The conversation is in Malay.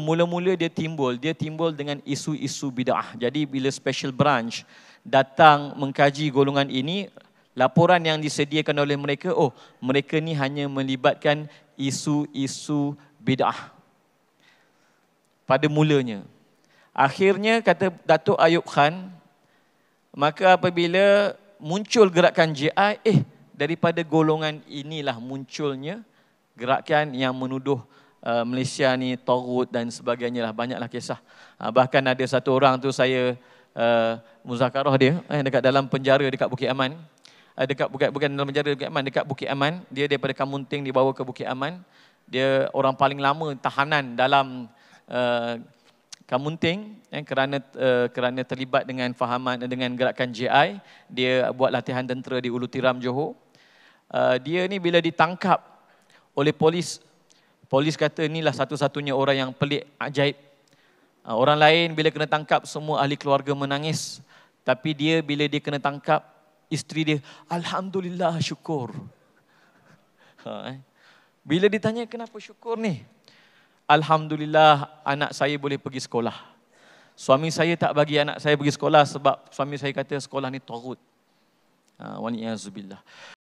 Mula-mula dia timbul, dia timbul dengan isu-isu bid'ah. Jadi bila special branch datang mengkaji golongan ini, laporan yang disediakan oleh mereka, oh mereka ni hanya melibatkan isu-isu bid'ah. Pada mulanya. Akhirnya kata Datuk Ayub Khan, maka apabila muncul gerakan JI, eh daripada golongan inilah munculnya gerakan yang menuduh Eh, Malaysia ni torut dan sebagainya lah banyaklah kisah. Ah, bahkan ada satu orang tu saya uh, muzakarah dia eh, dekat dalam penjara dekat Bukit Aman. Uh, dekat bukan, bukan dalam penjara dekat Aman, dekat Bukit Aman. Dia daripada Kamunting dibawa ke Bukit Aman. Dia orang paling lama tahanan dalam Kamunting kerana kerana terlibat dengan fahaman dengan gerakan JI. Dia buat latihan tentera di Ulu Tiram Johor. dia ni bila ditangkap oleh polis Polis kata inilah satu-satunya orang yang pelik, ajaib. Ah, orang lain bila kena tangkap, semua ahli keluarga menangis. Tapi dia bila dia kena tangkap, isteri dia, Alhamdulillah syukur. Ha, eh. Bila ditanya kenapa syukur ni? Alhamdulillah anak saya boleh pergi sekolah. Suami saya tak bagi anak saya pergi sekolah sebab suami saya kata sekolah ni tarut. Ah, Wa ni'azubillah.